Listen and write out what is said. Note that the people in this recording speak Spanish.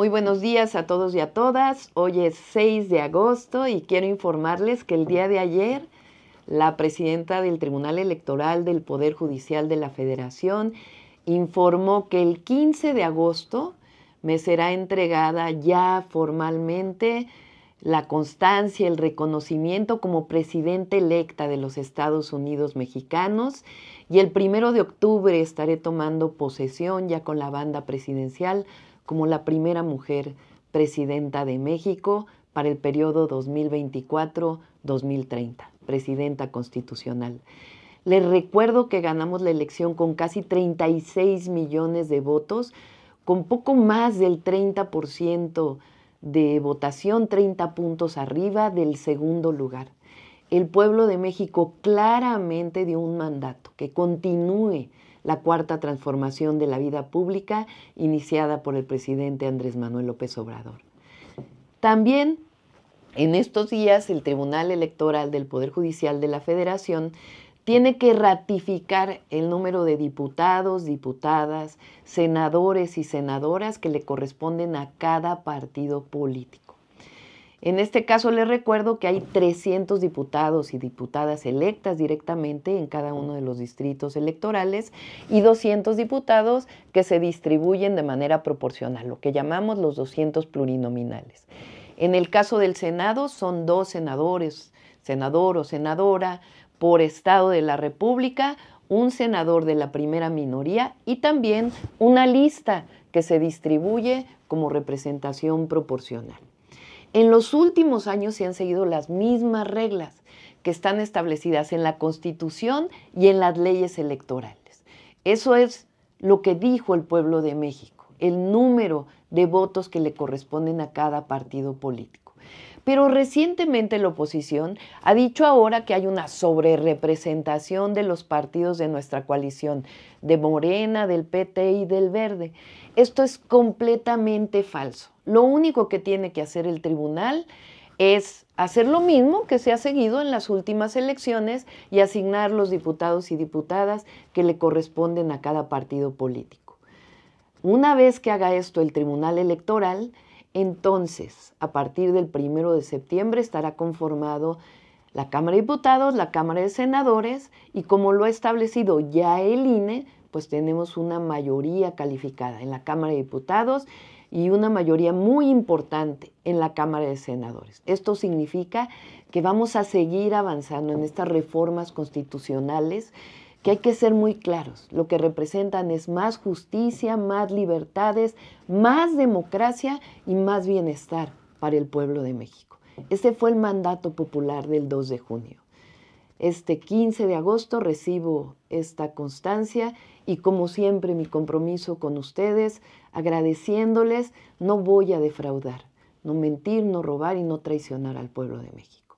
Muy buenos días a todos y a todas. Hoy es 6 de agosto y quiero informarles que el día de ayer la presidenta del Tribunal Electoral del Poder Judicial de la Federación informó que el 15 de agosto me será entregada ya formalmente la constancia, el reconocimiento como presidente electa de los Estados Unidos mexicanos y el primero de octubre estaré tomando posesión ya con la banda presidencial como la primera mujer presidenta de México para el periodo 2024-2030, presidenta constitucional. Les recuerdo que ganamos la elección con casi 36 millones de votos, con poco más del 30% de votación, 30 puntos arriba del segundo lugar. El pueblo de México claramente dio un mandato que continúe la cuarta transformación de la vida pública iniciada por el presidente Andrés Manuel López Obrador. También en estos días el Tribunal Electoral del Poder Judicial de la Federación tiene que ratificar el número de diputados, diputadas, senadores y senadoras que le corresponden a cada partido político. En este caso les recuerdo que hay 300 diputados y diputadas electas directamente en cada uno de los distritos electorales y 200 diputados que se distribuyen de manera proporcional, lo que llamamos los 200 plurinominales. En el caso del Senado son dos senadores, senador o senadora por estado de la República, un senador de la primera minoría y también una lista que se distribuye como representación proporcional. En los últimos años se han seguido las mismas reglas que están establecidas en la Constitución y en las leyes electorales. Eso es lo que dijo el pueblo de México, el número de votos que le corresponden a cada partido político. Pero recientemente la oposición ha dicho ahora que hay una sobrerepresentación de los partidos de nuestra coalición, de Morena, del PT y del Verde. Esto es completamente falso. Lo único que tiene que hacer el tribunal es hacer lo mismo que se ha seguido en las últimas elecciones y asignar los diputados y diputadas que le corresponden a cada partido político. Una vez que haga esto el Tribunal Electoral, entonces, a partir del primero de septiembre estará conformado la Cámara de Diputados, la Cámara de Senadores y como lo ha establecido ya el INE, pues tenemos una mayoría calificada en la Cámara de Diputados y una mayoría muy importante en la Cámara de Senadores. Esto significa que vamos a seguir avanzando en estas reformas constitucionales que hay que ser muy claros. Lo que representan es más justicia, más libertades, más democracia y más bienestar para el pueblo de México. Este fue el mandato popular del 2 de junio. Este 15 de agosto recibo esta constancia y como siempre mi compromiso con ustedes, agradeciéndoles, no voy a defraudar, no mentir, no robar y no traicionar al pueblo de México.